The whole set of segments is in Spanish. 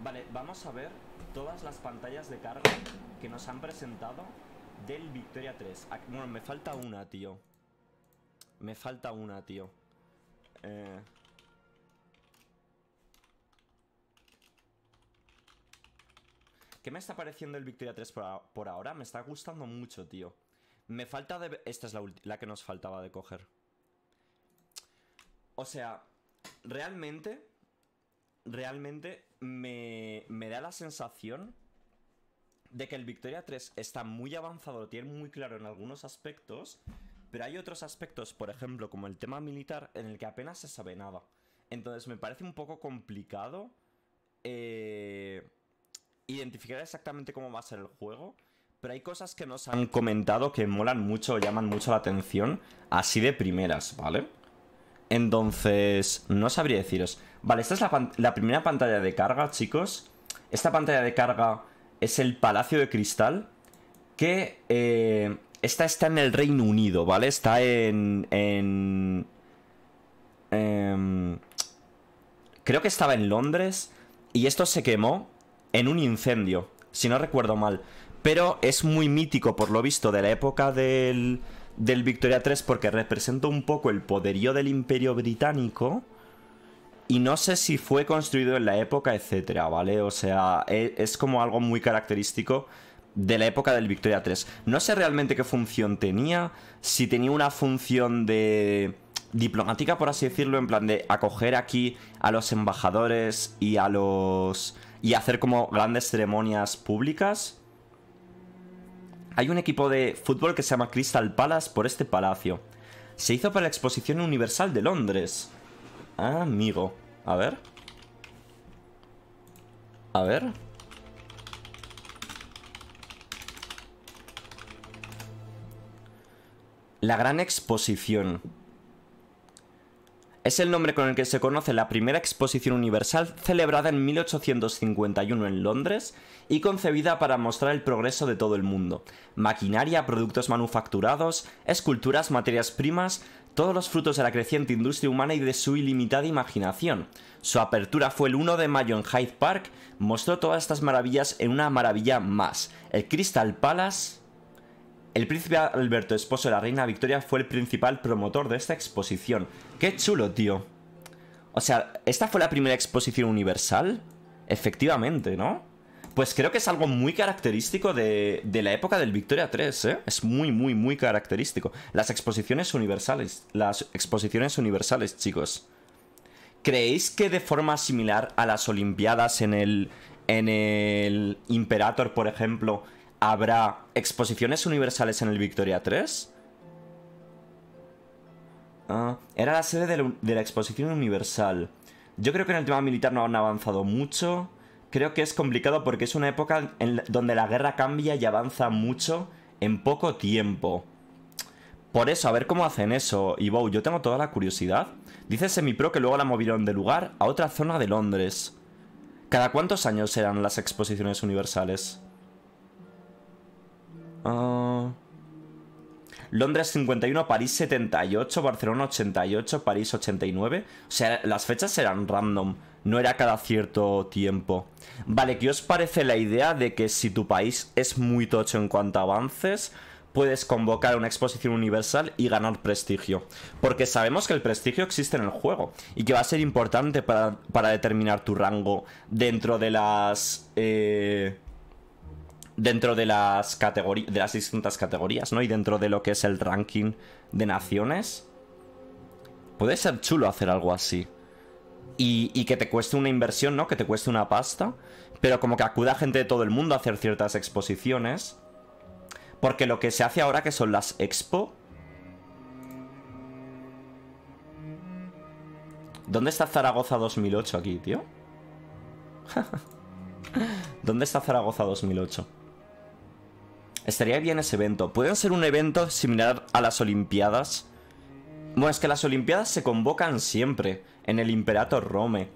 Vale, vamos a ver todas las pantallas de carga que nos han presentado del Victoria 3. Ah, bueno, me falta una, tío. Me falta una, tío. Eh... ¿Qué me está pareciendo el Victoria 3 por, ahora? Me está gustando mucho, tío. Me falta de... Esta es la, la que nos faltaba de coger. O sea, realmente... Realmente me, da la sensación de que el Victoria 3 está muy avanzado, lo tiene muy claro en algunos aspectos, pero hay otros aspectos, por ejemplo, como el tema militar, en el que apenas se sabe nada. Entonces me parece un poco complicado eh, identificar exactamente cómo va a ser el juego, pero hay cosas que nos han comentado que molan mucho, llaman mucho la atención, así de primeras, ¿vale? Entonces, no sabría deciros. Vale, esta es la, primera pantalla de carga, chicos. Esta pantalla de carga es el Palacio de Cristal. Que eh, esta está en el Reino Unido, ¿vale? Está en... en em, creo que estaba en Londres. Y esto se quemó en un incendio, si no recuerdo mal. Pero es muy mítico, por lo visto, de la época del del Victoria 3 porque representa un poco el poderío del Imperio Británico. Y no sé si fue construido en la época, etcétera, ¿vale? O sea, e, es como algo muy característico de la época del Victoria III. No sé realmente qué función tenía, si tenía una función de diplomática, por así decirlo, en plan de acoger aquí a los embajadores y a los... y hacer como grandes ceremonias públicas hay un equipo de fútbol que se llama Crystal Palace por este palacio. Se hizo para la Exposición Universal de Londres. Ah, amigo. A ver. A ver. La gran exposición. Es el nombre con el que se conoce la primera exposición universal celebrada en 1851 en Londres y concebida para mostrar el progreso de todo el mundo. Maquinaria, productos manufacturados, esculturas, materias primas, todos los frutos de la creciente industria humana y de su ilimitada imaginación. Su apertura fue el 1 de mayo en Hyde Park, mostró todas estas maravillas en una maravilla más, el Crystal Palace el príncipe Alberto, esposo de la reina Victoria, fue el principal promotor de esta exposición. ¡Qué chulo, tío! O sea, ¿esta fue la primera exposición universal? Efectivamente, ¿no? Pues creo que es algo muy característico de, la época del Victoria 3, ¿eh? Es muy, muy, muy característico. Las exposiciones universales. Las exposiciones universales, chicos. ¿Creéis que de forma similar a las Olimpiadas en el, en el Imperator, por ejemplo, ¿Habrá exposiciones universales en el Victoria 3? Ah, era la sede de la, exposición universal. Yo creo que en el tema militar no han avanzado mucho. Creo que es complicado porque es una época en donde la guerra cambia y avanza mucho en poco tiempo. Por eso, a ver cómo hacen eso. Y Bow, yo tengo toda la curiosidad. Dice Semipro que luego la movieron de lugar a otra zona de Londres. ¿Cada cuántos años serán las exposiciones universales? Ah, Londres 51, París 78, Barcelona 88, París 89. O sea, las fechas eran random, no era cada cierto tiempo. Vale, ¿qué os parece la idea de que si tu país es muy tocho en cuanto avances, puedes convocar una exposición universal y ganar prestigio? Porque sabemos que el prestigio existe en el juego y que va a ser importante para, para determinar tu rango dentro de las... Eh dentro de las categorías, de las distintas categorías, ¿no? Y dentro de lo que es el ranking de naciones. Puede ser chulo hacer algo así. Y, y, que te cueste una inversión, ¿no? Que te cueste una pasta. Pero como que acuda gente de todo el mundo a hacer ciertas exposiciones. Porque lo que se hace ahora que son las expo... ¿Dónde está Zaragoza 2008 aquí, tío? ¿Dónde está Zaragoza 2008? Estaría bien ese evento. ¿Puede ser un evento similar a las Olimpiadas? Bueno, es que las Olimpiadas se convocan siempre en el Imperator Rome.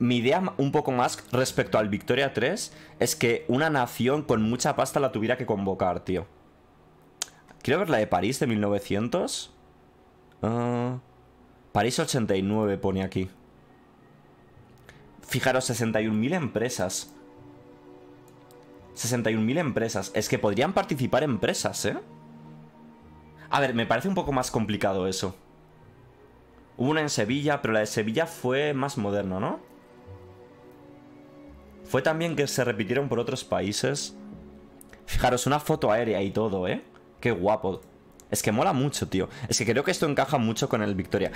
Mi idea un poco más respecto al Victoria 3 es que una nación con mucha pasta la tuviera que convocar, tío. Quiero ver la de París de 1900. Ah, París 89 pone aquí. Fijaros, 61.000 empresas. 61.000 empresas. Es que podrían participar empresas, ¿eh? A ver, me parece un poco más complicado eso. Hubo una en Sevilla, pero la de Sevilla fue más moderno ¿no? Fue también que se repitieron por otros países. Fijaros, una foto aérea y todo, ¿eh? Qué guapo. Es que mola mucho, tío. Es que creo que esto encaja mucho con el Victoria.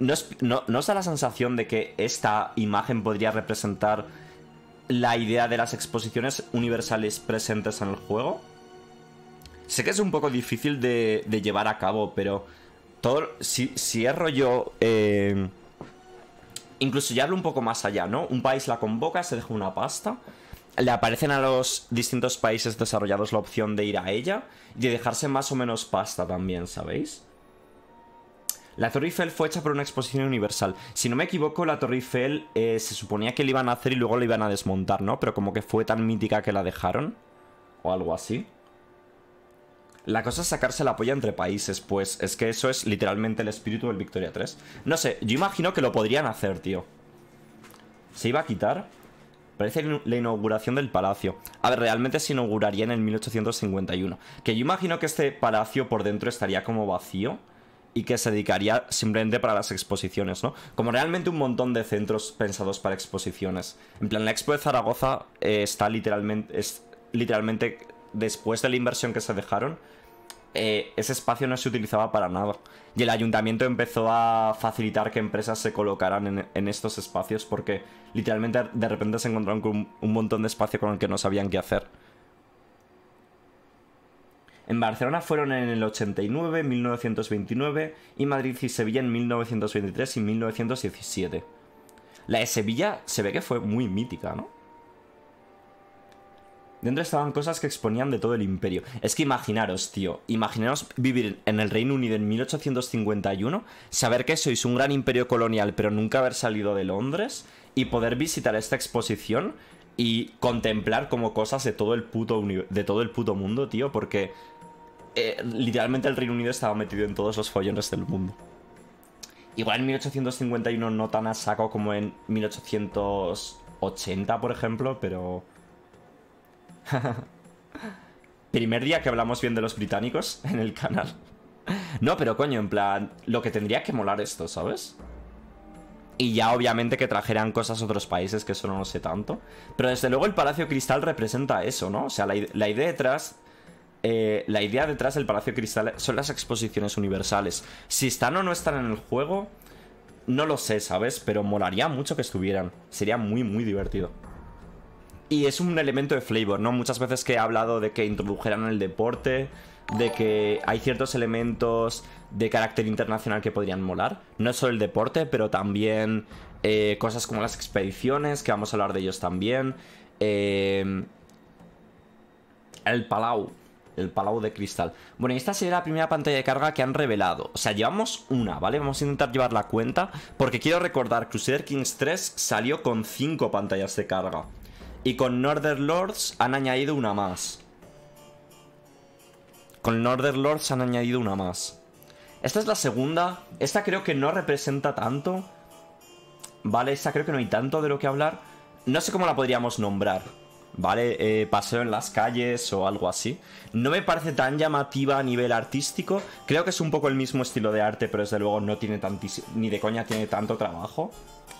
¿No, ¿no os da la sensación de que esta imagen podría representar la idea de las exposiciones universales presentes en el juego. Sé que es un poco difícil de, llevar a cabo, pero todo, si, si es rollo... Eh, incluso ya hablo un poco más allá, ¿no? Un país la convoca, se deja una pasta, le aparecen a los distintos países desarrollados la opción de ir a ella y de dejarse más o menos pasta también, ¿sabéis? La Torre Eiffel fue hecha por una exposición universal. Si no me equivoco, la Torre Eiffel eh, se suponía que la iban a hacer y luego la iban a desmontar, ¿no? Pero como que fue tan mítica que la dejaron. O algo así. La cosa es sacarse la polla entre países, pues es que eso es literalmente el espíritu del Victoria 3. No sé, yo imagino que lo podrían hacer, tío. ¿Se iba a quitar? Parece la inauguración del palacio. A ver, realmente se inauguraría en el 1851. Que yo imagino que este palacio por dentro estaría como vacío y que se dedicaría simplemente para las exposiciones, ¿no? Como realmente un montón de centros pensados para exposiciones. En plan, la Expo de Zaragoza eh, está literalmente, es literalmente después de la inversión que se dejaron, eh, ese espacio no se utilizaba para nada. Y el ayuntamiento empezó a facilitar que empresas se colocaran en, estos espacios porque literalmente de repente se encontraron con un montón de espacio con el que no sabían qué hacer. En Barcelona fueron en el 89, 1929 y Madrid y Sevilla en 1923 y 1917. La de Sevilla se ve que fue muy mítica, ¿no? Dentro estaban cosas que exponían de todo el imperio. Es que imaginaros, tío, imaginaros vivir en el Reino Unido en 1851, saber que sois un gran imperio colonial pero nunca haber salido de Londres y poder visitar esta exposición y contemplar como cosas de todo el puto, de todo el puto mundo, tío, porque eh, literalmente el Reino Unido estaba metido en todos los follones del mundo. Igual en 1851 no tan a saco como en 1880, por ejemplo, pero... Primer día que hablamos bien de los británicos en el canal. No, pero coño, en plan, lo que tendría que molar esto, ¿sabes? Y ya obviamente que trajeran cosas a otros países, que eso no lo sé tanto. Pero desde luego el Palacio Cristal representa eso, ¿no? O sea, la idea detrás eh, la idea detrás del Palacio Cristal son las exposiciones universales. Si están o no están en el juego, no lo sé, ¿sabes? Pero molaría mucho que estuvieran. Sería muy, muy divertido. Y es un elemento de flavor, ¿no? Muchas veces que he hablado de que introdujeran el deporte, de que hay ciertos elementos de carácter internacional que podrían molar. No solo el deporte, pero también eh, cosas como las expediciones, que vamos a hablar de ellos también. Eh, el Palau, el Palau de Cristal. Bueno, y esta sería la primera pantalla de carga que han revelado. O sea, llevamos una, ¿vale? Vamos a intentar llevar la cuenta. Porque quiero recordar, Crusader Kings 3 salió con 5 pantallas de carga. Y con Northern Lords han añadido una más. Con Northern Lords han añadido una más. Esta es la segunda. Esta creo que no representa tanto. Vale, esta creo que no hay tanto de lo que hablar. No sé cómo la podríamos nombrar. ¿vale? Eh, paseo en las calles o algo así. No me parece tan llamativa a nivel artístico. Creo que es un poco el mismo estilo de arte, pero desde luego no tiene tantísimo, ni de coña tiene tanto trabajo.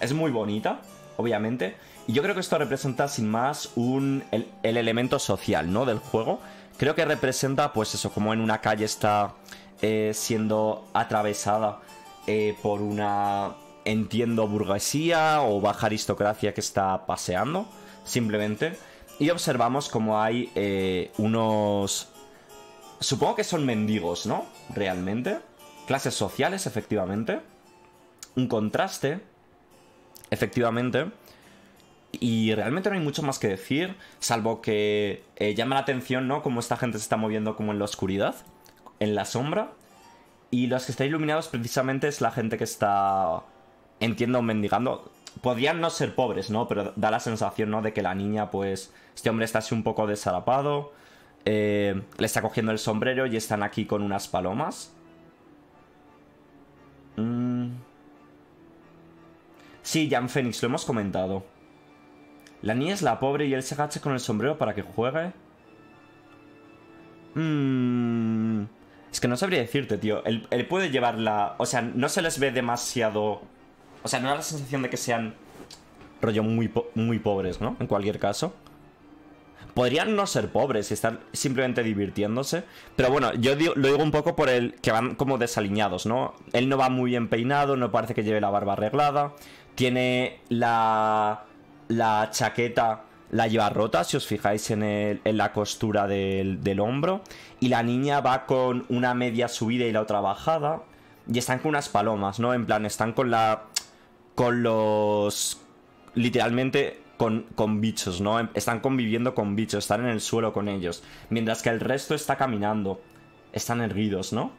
Es muy bonita, obviamente. Y yo creo que esto representa sin más un, el, elemento social, ¿no? Del juego. Creo que representa, pues eso, como en una calle está eh, siendo atravesada eh, por una, entiendo, burguesía o baja aristocracia que está paseando, simplemente. Y observamos como hay eh, unos... Supongo que son mendigos, ¿no? Realmente. Clases sociales, efectivamente. Un contraste, efectivamente. Y realmente no hay mucho más que decir, salvo que eh, llama la atención, ¿no? Como esta gente se está moviendo como en la oscuridad, en la sombra. Y los que están iluminados precisamente es la gente que está, entiendo, mendigando podrían no ser pobres, ¿no? Pero da la sensación, ¿no? De que la niña, pues, este hombre está así un poco desarapado, eh, le está cogiendo el sombrero y están aquí con unas palomas. Mm. Sí, Jan Fénix, lo hemos comentado. La niña es la pobre y él se agacha con el sombrero para que juegue. Mm. Es que no sabría decirte, tío. Él, él puede llevarla... O sea, no se les ve demasiado o sea, no da la sensación de que sean rollo muy, muy pobres, ¿no? En cualquier caso. Podrían no ser pobres y estar simplemente divirtiéndose. Pero bueno, yo lo digo un poco por el que van como desaliñados, ¿no? Él no va muy bien peinado, no parece que lleve la barba arreglada. Tiene la, la chaqueta, la lleva rota, si os fijáis en, la costura del hombro. Y la niña va con una media subida y la otra bajada. Y están con unas palomas, ¿no? En plan, están con la con los... literalmente con, bichos, ¿no? Em, están conviviendo con bichos, están en el suelo con ellos, mientras que el resto está caminando, están erguidos, ¿no?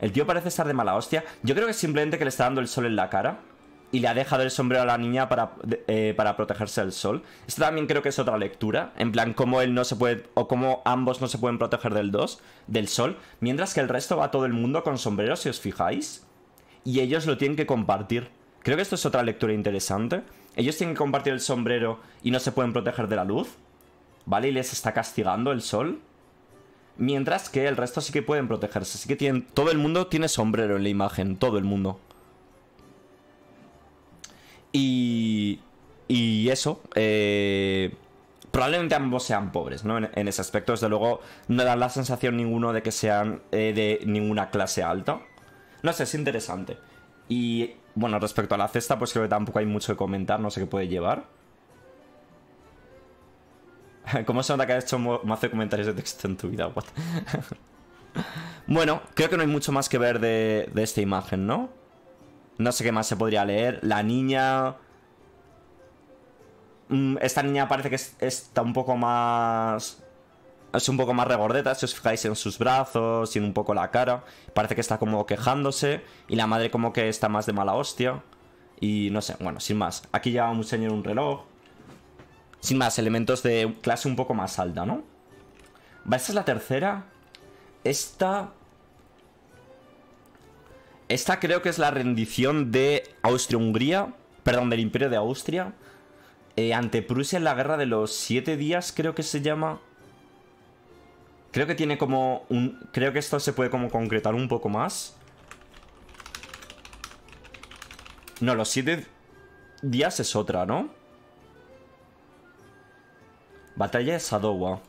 El tío parece estar de mala hostia. Yo creo que simplemente que le está dando el sol en la cara y le ha dejado el sombrero a la niña para, eh, para protegerse del sol. Esto también creo que es otra lectura, en plan cómo él no se puede, o cómo ambos no se pueden proteger del, dos, del sol, mientras que el resto va todo el mundo con sombreros, si os fijáis, y ellos lo tienen que compartir. Creo que esto es otra lectura interesante. Ellos tienen que compartir el sombrero y no se pueden proteger de la luz, ¿vale? Y les está castigando el sol. Mientras que el resto sí que pueden protegerse, así que tienen, todo el mundo tiene sombrero en la imagen, todo el mundo. Y, y eso, eh, probablemente ambos sean pobres, ¿no? En, ese aspecto, desde luego, no da la sensación ninguno de que sean eh, de ninguna clase alta. No sé, es interesante. Y bueno, respecto a la cesta, pues creo que tampoco hay mucho que comentar, no sé qué puede llevar. ¿Cómo se nota que has hecho más comentarios de texto en tu vida? bueno, creo que no hay mucho más que ver de, de esta imagen, ¿no? No sé qué más se podría leer. La niña... Mm, esta niña parece que está un poco más... Es un poco más regordeta, si os fijáis en sus brazos y en un poco la cara. Parece que está como quejándose. Y la madre como que está más de mala hostia. Y no sé, bueno, sin más. Aquí lleva un señor un reloj. Sin más, elementos de clase un poco más alta, ¿no? Va, esta es la tercera. Esta esta creo que es la rendición de Austria-Hungría, perdón, del Imperio de Austria, eh, ante Prusia en la Guerra de los Siete Días, creo que se llama. Creo que tiene como un... Creo que esto se puede como concretar un poco más. No, los siete días es otra, ¿no? Batalla de Sadowa.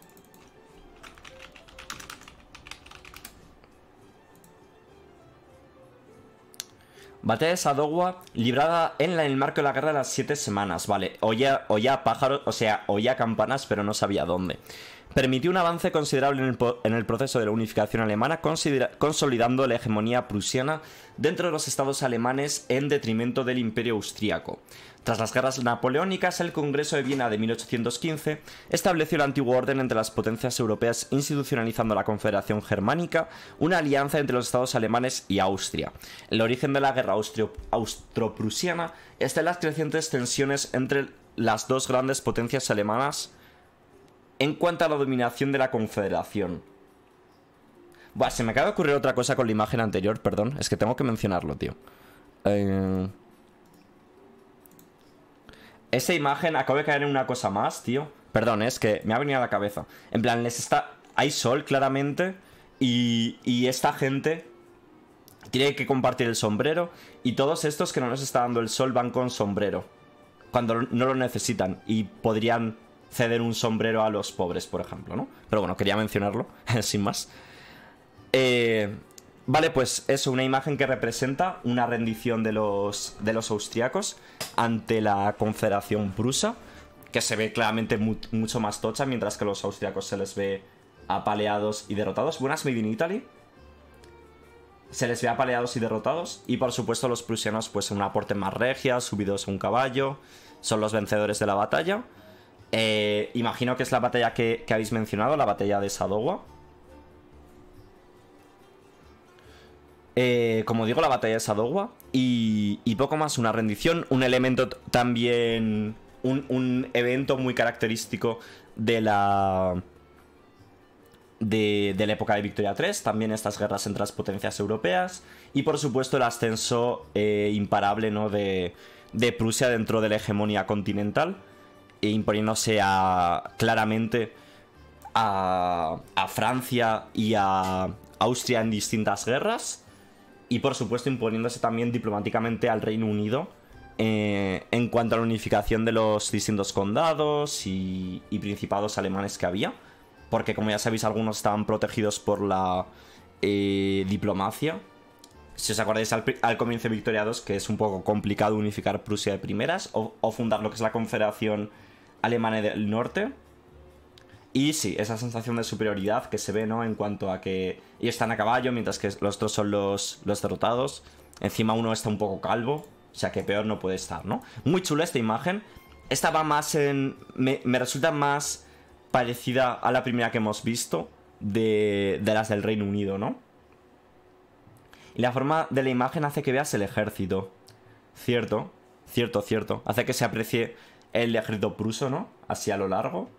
Batalla de Sadogua librada en, el marco de la Guerra de las Siete Semanas, vale. Oía, oía pájaros, o sea, oía campanas, pero no sabía dónde permitió un avance considerable en el, proceso de la unificación alemana, consolidando la hegemonía prusiana dentro de los estados alemanes en detrimento del imperio austríaco. Tras las guerras napoleónicas, el Congreso de Viena de 1815 estableció el antiguo orden entre las potencias europeas institucionalizando la Confederación Germánica, una alianza entre los estados alemanes y Austria. El origen de la guerra austroprusiana está en las crecientes tensiones entre las dos grandes potencias alemanas en cuanto a la dominación de la Confederación. Buah, se me acaba de ocurrir otra cosa con la imagen anterior, perdón. Es que tengo que mencionarlo, tío. Eh, esa imagen acaba de caer en una cosa más, tío. Perdón, es que me ha venido a la cabeza. En plan, les está... Hay sol, claramente. Y, y esta gente tiene que compartir el sombrero. Y todos estos que no les está dando el sol van con sombrero. Cuando no lo necesitan. Y podrían ceder un sombrero a los pobres, por ejemplo, ¿no? Pero bueno, quería mencionarlo, sin más. Eh, vale, pues eso, una imagen que representa una rendición de los, de los austriacos ante la Confederación Prusa, que se ve claramente mucho más tocha, mientras que los austriacos se les ve apaleados y derrotados. Buenas, Made in Italy. Se les ve apaleados y derrotados. Y por supuesto, los prusianos, pues en un aporte más regia, subidos a un caballo, son los vencedores de la batalla. Eh, imagino que es la batalla que, habéis mencionado, la batalla de Sadogua... Eh, como digo, la batalla de Sadogua... Y, poco más, una rendición, un elemento también... Un, evento muy característico de la... De, la época de Victoria III... también estas guerras entre las potencias europeas y por supuesto el ascenso eh, imparable de, de Prusia dentro de la hegemonía continental e imponiéndose claramente a, a Francia y a Austria en distintas guerras y por supuesto imponiéndose también diplomáticamente al Reino Unido eh, en cuanto a la unificación de los distintos condados y, principados alemanes que había, porque como ya sabéis algunos estaban protegidos por la eh, diplomacia. Si os acordáis al, comienzo de Victoria II, que es un poco complicado unificar Prusia de primeras o fundar lo que es la Confederación Alemania del Norte. Y sí, esa sensación de superioridad que se ve, ¿no? En cuanto a que ellos están a caballo, mientras que los dos son los, derrotados. Encima uno está un poco calvo, o sea que peor no puede estar, ¿no? Muy chula esta imagen. Esta va más en... Me, me resulta más parecida a la primera que hemos visto de, de las del Reino Unido, ¿no? Y la forma de la imagen hace que veas el ejército. Cierto, cierto, cierto. Hace que se aprecie el ejército pruso, ¿no? Así a lo largo.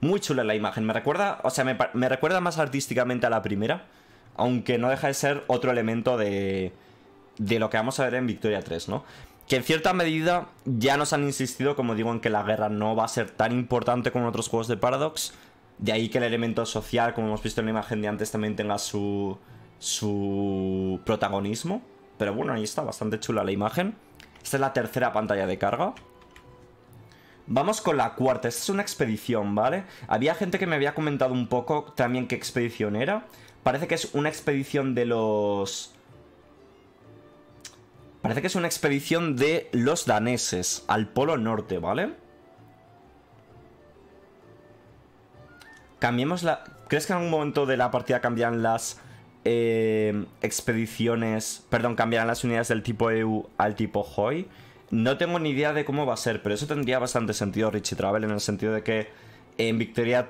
Muy chula la imagen, me recuerda, o sea, me, me recuerda más artísticamente a la primera, aunque no deja de ser otro elemento de, de lo que vamos a ver en Victoria 3, ¿no? Que en cierta medida ya nos han insistido, como digo, en que la guerra no va a ser tan importante como en otros juegos de Paradox, de ahí que el elemento social, como hemos visto en la imagen de antes, también tenga su, su protagonismo. Pero bueno, ahí está, bastante chula la imagen. Esta es la tercera pantalla de carga. Vamos con la cuarta, esta es una expedición, ¿vale? Había gente que me había comentado un poco también qué expedición era. Parece que es una expedición de los... Parece que es una expedición de los daneses al Polo Norte, ¿vale? Cambiemos la... ¿Crees que en algún momento de la partida cambian las eh, expediciones... Perdón, cambiarán las unidades del tipo EU al tipo Hoy? No tengo ni idea de cómo va a ser, pero eso tendría bastante sentido Richie Travel en el sentido de que en Victoria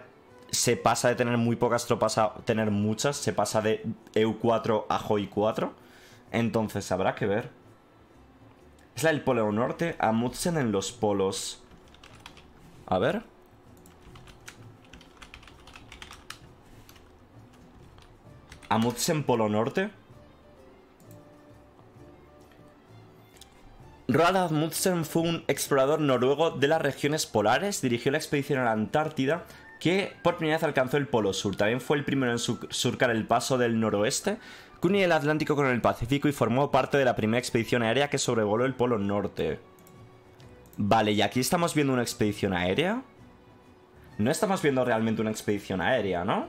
se pasa de tener muy pocas tropas a tener muchas, se pasa de EU4 a Joy 4, entonces habrá que ver. Es la del Polo Norte, Mutsen en los polos. A ver. Mutsen Polo Norte. Roald Amundsen fue un explorador noruego de las regiones polares, dirigió la expedición a la Antártida, que por primera vez alcanzó el Polo Sur. También fue el primero en surcar el paso del noroeste, que el Atlántico con el Pacífico y formó parte de la primera expedición aérea que sobrevoló el Polo Norte. Vale, y aquí estamos viendo una expedición aérea. No estamos viendo realmente una expedición aérea, ¿no?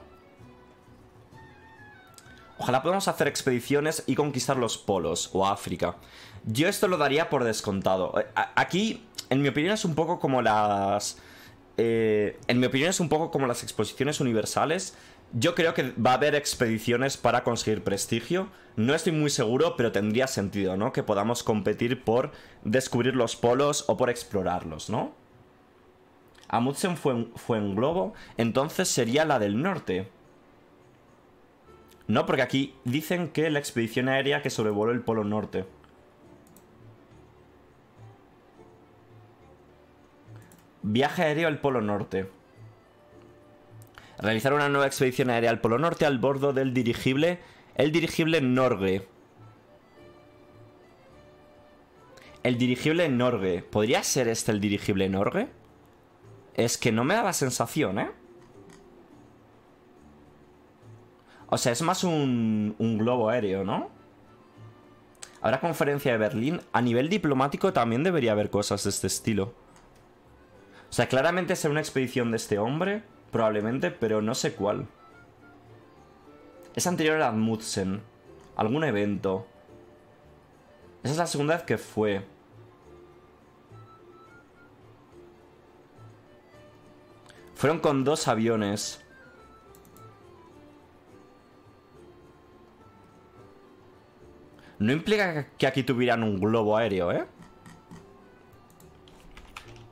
Ojalá podamos hacer expediciones y conquistar los polos o África. Yo esto lo daría por descontado. Eh, aquí, en mi opinión, es un poco como las... Eh, en mi opinión es un poco como las exposiciones universales. Yo creo que va a haber expediciones para conseguir prestigio. No estoy muy seguro, pero tendría sentido, ¿no? Que podamos competir por descubrir los polos o por explorarlos, ¿no? Amundsen fue, fue en globo, entonces sería la del norte. No, porque aquí dicen que la expedición aérea que sobrevoló el Polo Norte. Viaje aéreo al Polo Norte. Realizar una nueva expedición aérea al Polo Norte al bordo del dirigible, el dirigible Norge. El dirigible Norge. ¿Podría ser este el dirigible Norge? Es que no me da la sensación, ¿eh? O sea, es más un, globo aéreo, ¿no? Habrá conferencia de Berlín. A nivel diplomático también debería haber cosas de este estilo. O sea, claramente será una expedición de este hombre, probablemente, pero no sé cuál. Es anterior a Mutsen, Algún evento. Esa es la segunda vez que fue. Fueron con dos aviones. No implica que aquí tuvieran un globo aéreo, ¿eh?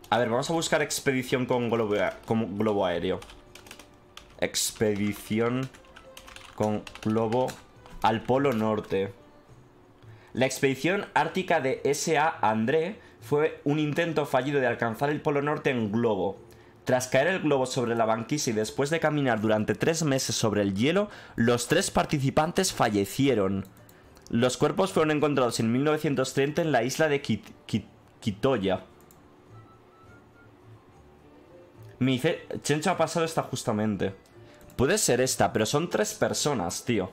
A ver, vamos a buscar expedición con globo, globo aéreo. Expedición con globo al Polo Norte. La expedición ártica de S.A. André fue un intento fallido de alcanzar el Polo Norte en globo. Tras caer el globo sobre la banquisa y después de caminar durante tres meses sobre el hielo, los tres participantes fallecieron. Los cuerpos fueron encontrados en 1930 en la isla de Quitoya. Mi Chencho ha pasado esta justamente. Puede ser esta, pero son tres personas, tío.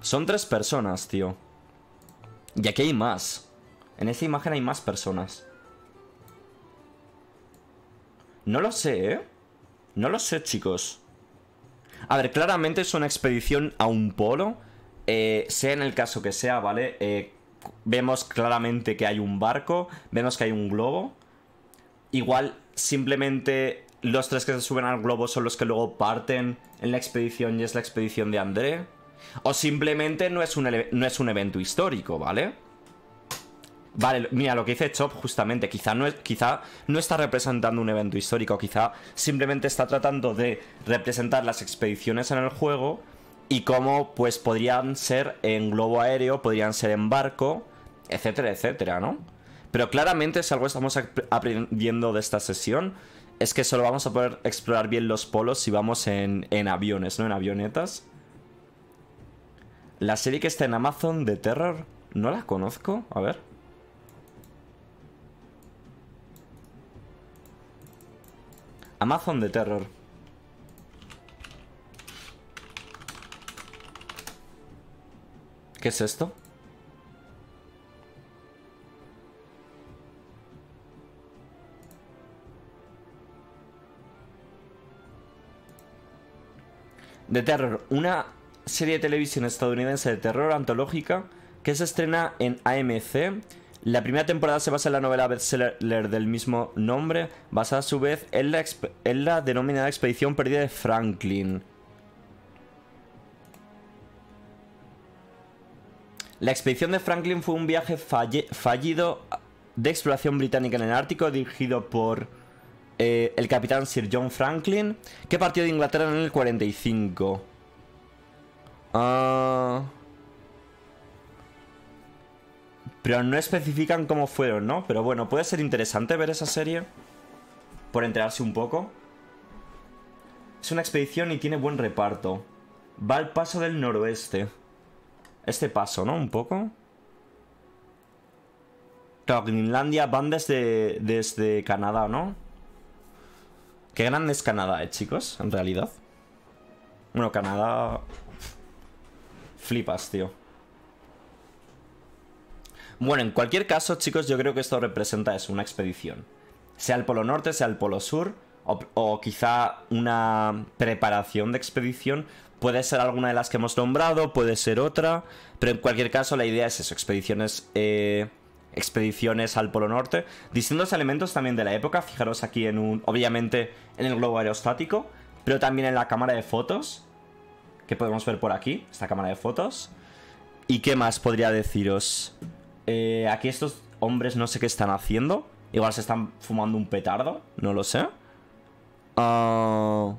Son tres personas, tío. Y aquí hay más. En esta imagen hay más personas. No lo sé, ¿eh? No lo sé, chicos. A ver, claramente es una expedición a un polo eh, sea en el caso que sea, ¿vale? Eh, vemos claramente que hay un barco, vemos que hay un globo. Igual simplemente los tres que se suben al globo son los que luego parten en la expedición y es la expedición de André. O simplemente no es un, no es un evento histórico, ¿vale? Vale, mira, lo que dice Chop justamente, quizá no, quizá no está representando un evento histórico, quizá simplemente está tratando de representar las expediciones en el juego y cómo pues podrían ser en globo aéreo, podrían ser en barco, etcétera, etcétera, ¿no? Pero claramente es algo que estamos aprendiendo de esta sesión es que solo vamos a poder explorar bien los polos si vamos en, en aviones, no en avionetas. La serie que está en Amazon de Terror, no la conozco, a ver. Amazon de Terror. ¿Qué es esto? The Terror, una serie de televisión estadounidense de terror antológica que se estrena en AMC. La primera temporada se basa en la novela bestseller del mismo nombre, basada a su vez en la, en la denominada Expedición Perdida de Franklin. La expedición de Franklin fue un viaje fallido de exploración británica en el Ártico dirigido por eh, el capitán Sir John Franklin que partió de Inglaterra en el 45. Ah. Pero no especifican cómo fueron, ¿no? Pero bueno, puede ser interesante ver esa serie por enterarse un poco. Es una expedición y tiene buen reparto. Va al paso del noroeste este paso, ¿no? Un poco. Claro, van desde, desde Canadá, ¿no? Qué grande es Canadá, ¿eh, chicos? En realidad. Bueno, Canadá... Flipas, tío. Bueno, en cualquier caso, chicos, yo creo que esto representa eso, una expedición. Sea el Polo Norte, sea el Polo Sur, o quizá una preparación de expedición Puede ser alguna de las que hemos nombrado, puede ser otra, pero en cualquier caso la idea es eso, expediciones... Eh, expediciones al Polo Norte, distintos elementos también de la época, fijaros aquí en un, obviamente en el globo aerostático, pero también en la cámara de fotos, que podemos ver por aquí, esta cámara de fotos. ¿Y qué más podría deciros? Eh, aquí estos hombres no sé qué están haciendo. Igual se están fumando un petardo, no lo sé. Ah...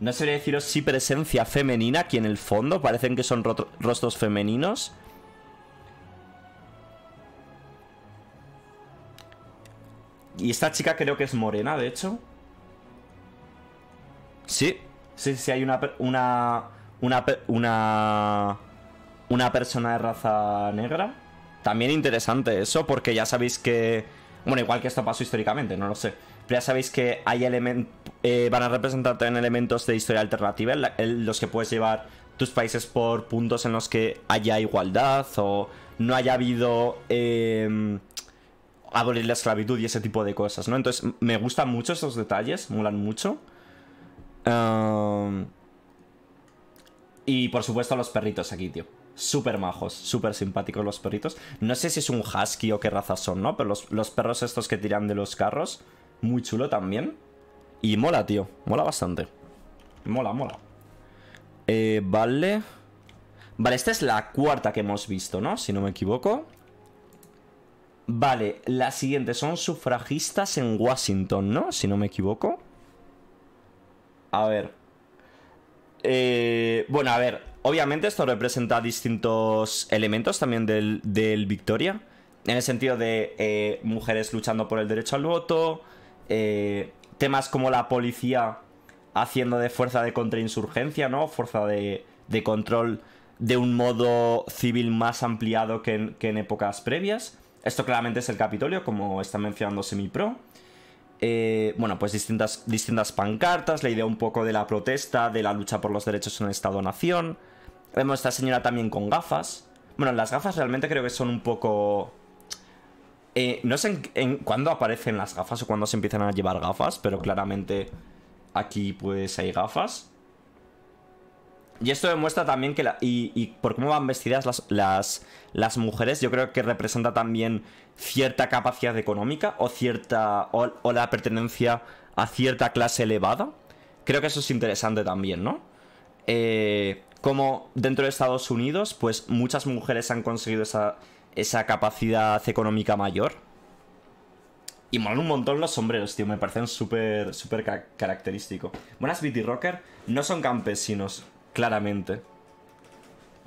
No sabría deciros si presencia femenina aquí en el fondo. Parecen que son rostros femeninos. Y esta chica creo que es morena, de hecho. Sí. Sí, sí, hay una... Una... Una... Una, una persona de raza negra. También interesante eso, porque ya sabéis que... Bueno, igual que esto pasó históricamente, no lo sé. Pero ya sabéis que hay elementos... Eh, van a representar en elementos de historia alternativa, los que puedes llevar tus países por puntos en los que haya igualdad o no haya habido em, abolir la esclavitud y ese tipo de cosas, ¿no? Entonces, me gustan mucho esos detalles, molan mucho. y por supuesto los perritos aquí, tío. Súper majos, súper simpáticos los perritos. No sé si es un husky o qué raza son, ¿no? Pero los, los perros estos que tiran de los carros... Muy chulo también. Y mola, tío. Mola bastante. Mola, mola. Eh, vale. Vale, esta es la cuarta que hemos visto, ¿no? Si no me equivoco. Vale, la siguiente son sufragistas en Washington, ¿no? Si no me equivoco. A ver. Eh, bueno, a ver. Obviamente esto representa distintos elementos también del, Victoria. En el sentido de eh, mujeres luchando por el derecho al voto, eh, temas como la policía haciendo de fuerza de contrainsurgencia, ¿no? Fuerza de, control de un modo civil más ampliado que en, épocas previas. Esto claramente es el Capitolio, como está mencionando Semipro. Eh, bueno, pues distintas, distintas pancartas, la idea un poco de la protesta, de la lucha por los derechos en el Estado-Nación. Vemos a esta señora también con gafas. Bueno, las gafas realmente creo que son un poco eh, no sé en, cuándo aparecen las gafas o cuándo se empiezan a llevar gafas, pero claramente aquí pues hay gafas. Y esto demuestra también que... y, por cómo van vestidas las, las, mujeres, yo creo que representa también cierta capacidad económica o cierta... O, la pertenencia a cierta clase elevada. Creo que eso es interesante también, ¿no? Eh, como dentro de Estados Unidos, pues muchas mujeres han conseguido esa esa capacidad económica mayor. Y molan un montón los sombreros, tío. Me parecen súper súper característico. Buenas, BT Rocker. No son campesinos, claramente.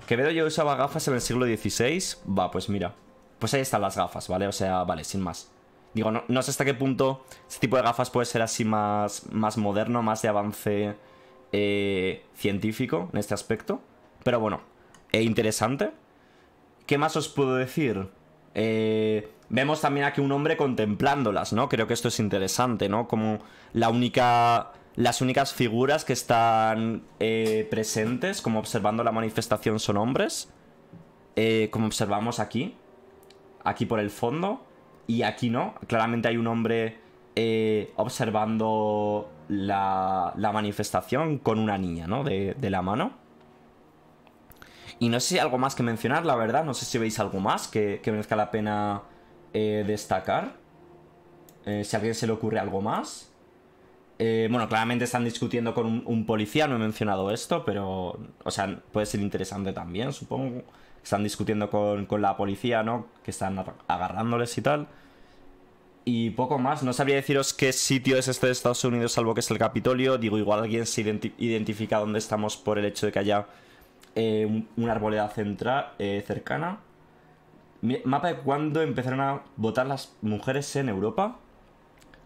Quevedo yo usaba gafas en el siglo XVI. Va, pues mira. Pues ahí están las gafas, ¿vale? O sea, vale, sin más. Digo, no, sé hasta qué punto este tipo de gafas puede ser así más, más moderno, más de avance eh, científico en este aspecto. Pero bueno, e interesante. ¿Qué más os puedo decir? Eh, vemos también aquí un hombre contemplándolas, ¿no? Creo que esto es interesante, ¿no? Como la única, las únicas figuras que están eh, presentes, como observando la manifestación, son hombres. Eh, como observamos aquí, aquí por el fondo, y aquí no. Claramente hay un hombre observando la, manifestación con una niña, ¿no? de la mano. Y no sé si hay algo más que mencionar, la verdad. No sé si veis algo más que, merezca la pena eh, destacar. Eh, si a alguien se le ocurre algo más. Eh, bueno, claramente están discutiendo con un, policía, no he mencionado esto, pero. O sea, puede ser interesante también, supongo. Están discutiendo con, con la policía, ¿no? Que están agarrándoles y tal. Y poco más, no sabría deciros qué sitio es este de Estados Unidos, salvo que es el Capitolio. Digo, igual alguien se identifica dónde estamos por el hecho de que haya eh, una arboleda central eh, cercana. Mapa de cuando empezaron a votar las mujeres en Europa.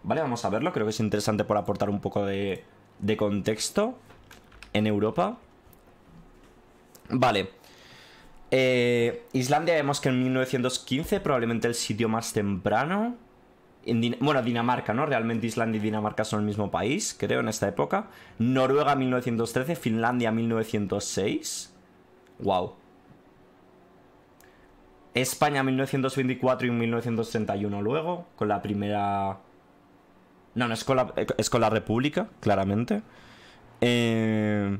Vale, vamos a verlo. Creo que es interesante por aportar un poco de, de contexto en Europa. Vale. Eh, Islandia vemos que en 1915, probablemente el sitio más temprano. bueno, Dinamarca, ¿no? Realmente Islandia y Dinamarca son el mismo país, creo, en esta época. Noruega 1913, Finlandia 1906. Wow. España 1924 y 1931 luego, con la primera... No, no, es con la, es con la República, claramente. Eh,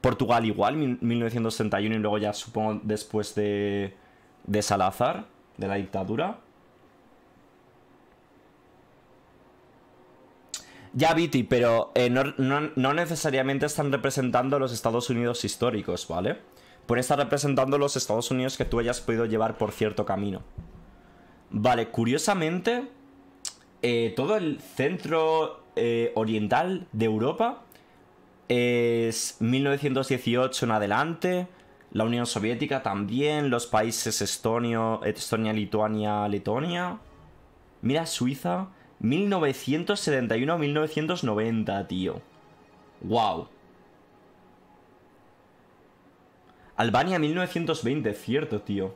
Portugal igual, 1931 y luego ya supongo después de, de Salazar, de la dictadura. Ya, Viti, pero eh, no, no necesariamente están representando los Estados Unidos históricos, ¿vale? por estar representando los Estados Unidos que tú hayas podido llevar por cierto camino. Vale, curiosamente, eh, todo el centro eh, oriental de Europa es 1918 en adelante, la Unión Soviética también, los países Estonia, Lituania, Letonia. Mira, Suiza, 1971-1990, tío. ¡Wow! Albania 1920, cierto, tío.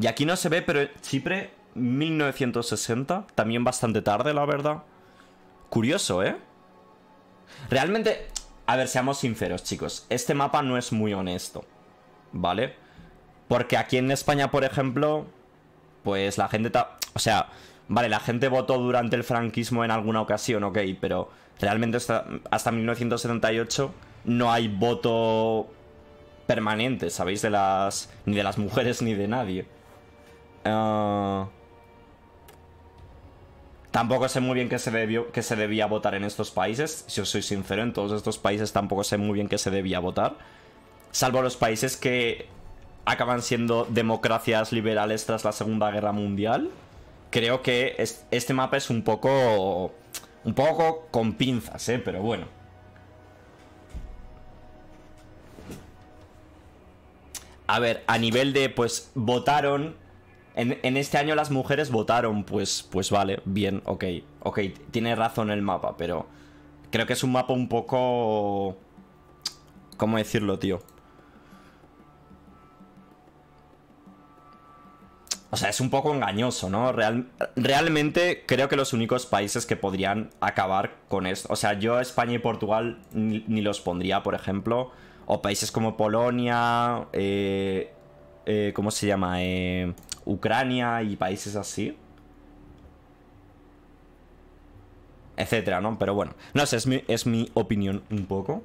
Y aquí no se ve, pero Chipre 1960, también bastante tarde, la verdad. Curioso, ¿eh? Realmente, a ver, seamos sinceros, chicos. Este mapa no es muy honesto, ¿vale? Porque aquí en España, por ejemplo, pues la gente... O sea, vale, la gente votó durante el franquismo en alguna ocasión, ok, pero realmente hasta 1978 no hay voto permanente, ¿sabéis? De las... Ni de las mujeres ni de nadie. Ah, tampoco sé muy bien qué se, se debía votar en estos países. Si os soy sincero, en todos estos países tampoco sé muy bien qué se debía votar. Salvo los países que acaban siendo democracias liberales tras la Segunda Guerra Mundial. Creo que este mapa es un poco... Un poco con pinzas, ¿eh? Pero bueno. a ver, a nivel de, pues, votaron. En, este año las mujeres votaron, pues, pues vale, bien, ok, ok, tiene razón el mapa, pero creo que es un mapa un poco... ¿Cómo decirlo, tío? O sea, es un poco engañoso, ¿no? realmente creo que los únicos países que podrían acabar con esto... O sea, yo España y Portugal ni los pondría, por ejemplo o países como Polonia, eh, eh, ¿cómo se llama? Eh, Ucrania y países así. Etcétera, ¿no? Pero bueno, no sé, es mi, es mi opinión un poco.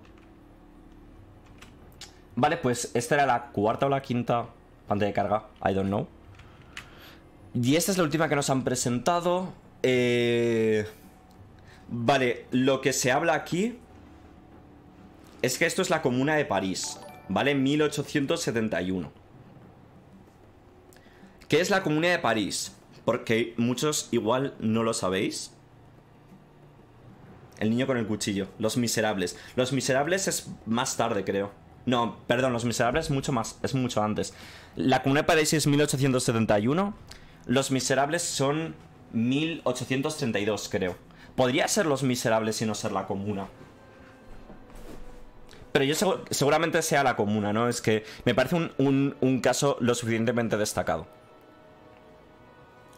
Vale, pues esta era la cuarta o la quinta pantalla de carga, I don't know. Y esta es la última que nos han presentado. Vale, lo que se habla aquí es que esto es la comuna de París, ¿vale? 1871. ¿Qué es la comuna de París? Porque muchos igual no lo sabéis. El niño con el cuchillo. Los miserables. Los miserables es más tarde, creo. No, perdón, Los miserables mucho más, es mucho antes. La comuna de París es 1871. Los miserables son 1832, creo. Podría ser Los miserables y no ser la comuna. Pero yo seguramente sea la comuna, ¿no? Es que me parece un, caso lo suficientemente destacado.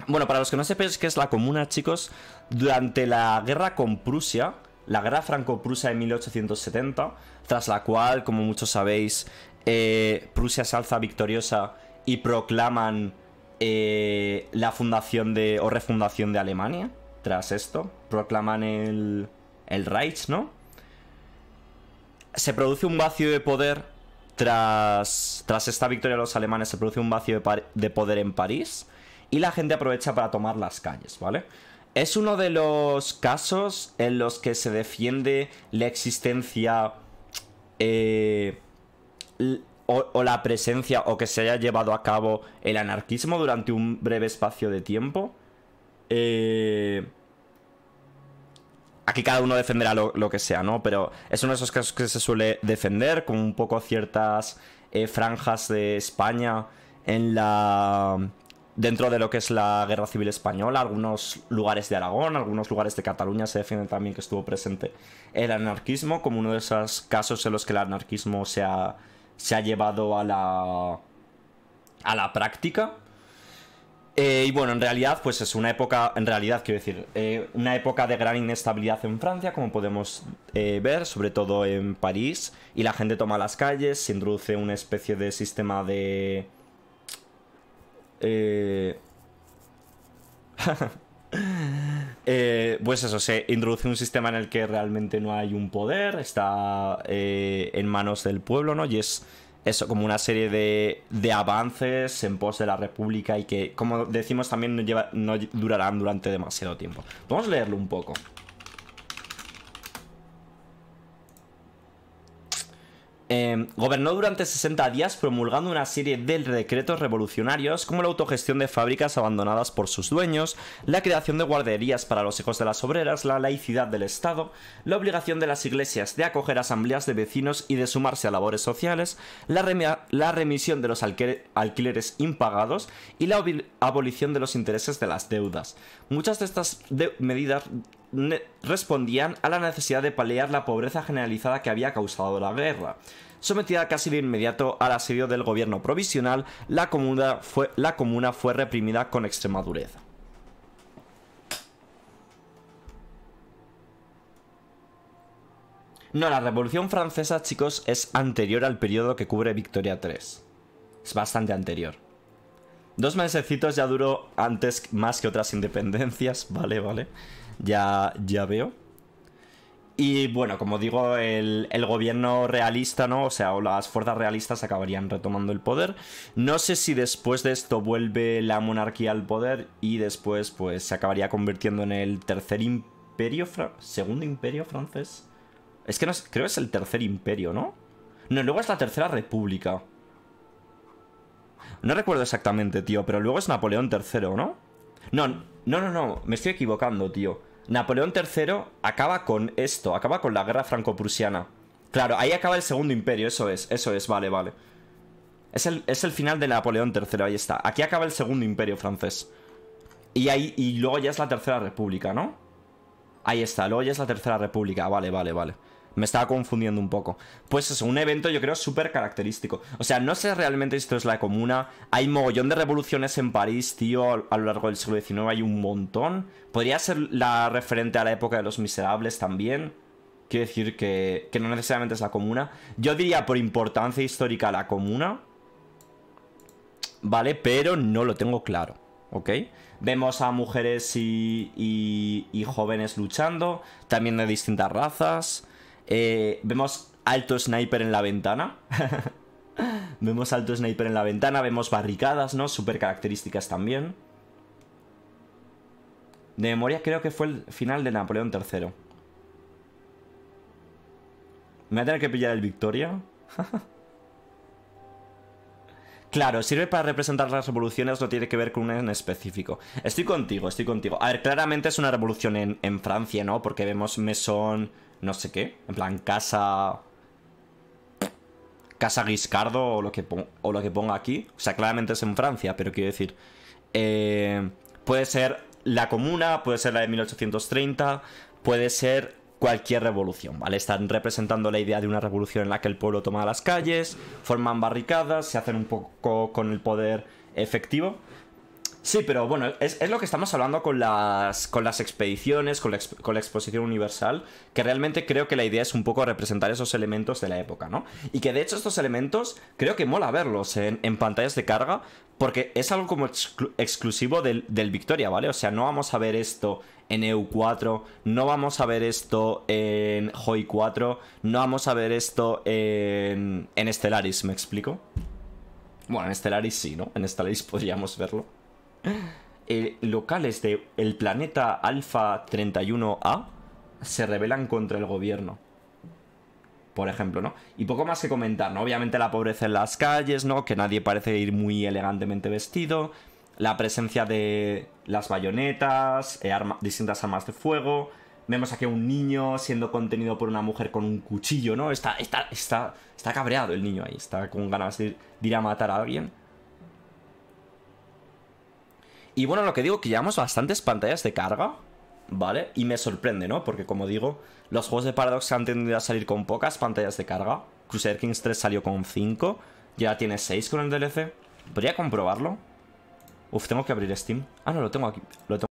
Bueno, para los que no sepáis qué es la comuna, chicos, durante la guerra con Prusia, la guerra franco-prusa de 1870, tras la cual, como muchos sabéis, eh, Prusia se alza victoriosa y proclaman eh, la fundación de, o refundación de Alemania, tras esto, proclaman el, el Reich, ¿no? se produce un vacío de poder tras, tras esta victoria de los alemanes, se produce un vacío de, poder en París y la gente aprovecha para tomar las calles, ¿vale? Es uno de los casos en los que se defiende la existencia eh, o, o, la presencia o que se haya llevado a cabo el anarquismo durante un breve espacio de tiempo. Eh, aquí cada uno defenderá lo, que sea, ¿no? Pero es uno de esos casos que se suele defender, con un poco ciertas eh, franjas de España en la. Dentro de lo que es la guerra civil española, algunos lugares de Aragón, algunos lugares de Cataluña se defienden también que estuvo presente el anarquismo, como uno de esos casos en los que el anarquismo se ha, se ha llevado a la, a la práctica. Eh, y bueno, en realidad, pues es una época, en realidad quiero decir, eh, una época de gran inestabilidad en Francia, como podemos eh, ver, sobre todo en París, y la gente toma las calles, se introduce una especie de sistema de... pues eso, se introduce un sistema en el que realmente no hay un poder, está en manos del pueblo, ¿no? Y es eso, como una serie de, avances en pos de la República y que, como decimos, también no, no durarán durante demasiado tiempo. Vamos a leerlo un poco. Em, gobernó durante 60 días promulgando una serie de decretos revolucionarios como la autogestión de fábricas abandonadas por sus dueños, la creación de guarderías para los hijos de las obreras, la laicidad del Estado, la obligación de las iglesias de acoger asambleas de vecinos y de sumarse a labores sociales, la, remisión de los alquileres impagados y la abolición de los intereses de las deudas. Muchas de estas medidas respondían a la necesidad de paliar la pobreza generalizada que había causado la guerra. Sometida casi de inmediato al asedio del gobierno provisional, la comuna fue, la comuna fue reprimida con extrema dureza. No, la Revolución Francesa, chicos, es anterior al periodo que cubre Victoria III. Es bastante anterior. Dos mesecitos ya duró antes más que otras independencias, vale, vale. Ya, ya veo. Y bueno, como digo, el, gobierno realista, ¿no? O sea, las fuerzas realistas acabarían retomando el poder. No sé si después de esto vuelve la monarquía al poder y después, pues, se acabaría convirtiendo en el tercer imperio, segundo imperio francés. Es que no creo que es el tercer imperio, ¿no? No, luego es la tercera república. No recuerdo exactamente, tío, pero luego es Napoleón III, ¿no? No, no, no, no, me estoy equivocando, tío. Napoleón III acaba con esto, acaba con la guerra franco-prusiana. Claro, ahí acaba el segundo imperio, eso es, eso es, vale, vale. Es el, final de Napoleón III, ahí está. Aquí acaba el segundo imperio francés. Y, ahí, y luego ya es la tercera república, ¿no? Ahí está, luego ya es la tercera república, vale, vale, vale. Me estaba confundiendo un poco. Pues eso, un evento yo creo súper característico. O sea, no sé realmente si esto es la comuna. Hay mogollón de revoluciones en París, tío, a lo largo del siglo XIX hay un montón. Podría ser la referente a la época de los miserables también. Quiero decir que, no necesariamente es la comuna. Yo diría por importancia histórica la comuna. ¿Vale? Pero no lo tengo claro. ¿ok? Vemos a mujeres y, y, y, jóvenes luchando, también de distintas razas. Eh, vemos alto sniper en la ventana. vemos alto sniper en la ventana, vemos barricadas, ¿no? Súper características también. De memoria creo que fue el final de Napoleón III. Me voy a tener que pillar el Victoria. Claro, sirve para representar las revoluciones, no tiene que ver con un en específico. Estoy contigo, estoy contigo. A ver, claramente es una revolución en, en Francia, ¿no? Porque vemos mesón no sé qué. En plan, casa... Casa Guiscardo o lo, que o lo que ponga aquí. O sea, claramente es en Francia, pero quiero decir... Eh, puede ser la comuna, puede ser la de 1830, puede ser cualquier revolución, ¿vale? Están representando la idea de una revolución en la que el pueblo toma las calles, forman barricadas, se hacen un poco con el poder efectivo. Sí, pero bueno, es, lo que estamos hablando con las, con las expediciones, con la, exposición universal, que realmente creo que la idea es un poco representar esos elementos de la época, ¿no? Y que de hecho estos elementos creo que mola verlos en, pantallas de carga, porque es algo como exclusivo del, Victoria, ¿vale? O sea, no vamos a ver esto en EU4, no vamos a ver esto en Hoi 4, no vamos a ver esto en, en Stellaris, ¿me explico? Bueno, en Stellaris sí, ¿no? En Stellaris podríamos verlo. Eh, locales del el planeta Alpha 31A se rebelan contra el gobierno. Por ejemplo, ¿no? Y poco más que comentar, ¿no? Obviamente la pobreza en las calles, ¿no? Que nadie parece ir muy elegantemente vestido. La presencia de las bayonetas, eh, distintas armas de fuego. Vemos aquí a un niño siendo contenido por una mujer con un cuchillo, ¿no? Está, está, está, está cabreado el niño ahí. Está con ganas de ir a matar a alguien. Y bueno, lo que digo, que llevamos bastantes pantallas de carga, ¿vale? Y me sorprende, ¿no? Porque como digo, los juegos de Paradox han tendido a salir con pocas pantallas de carga. Crusader Kings 3 salió con 5, ya tiene 6 con el DLC. ¿Podría comprobarlo? Uf, tengo que abrir Steam. Ah, no, lo tengo aquí. Lo tengo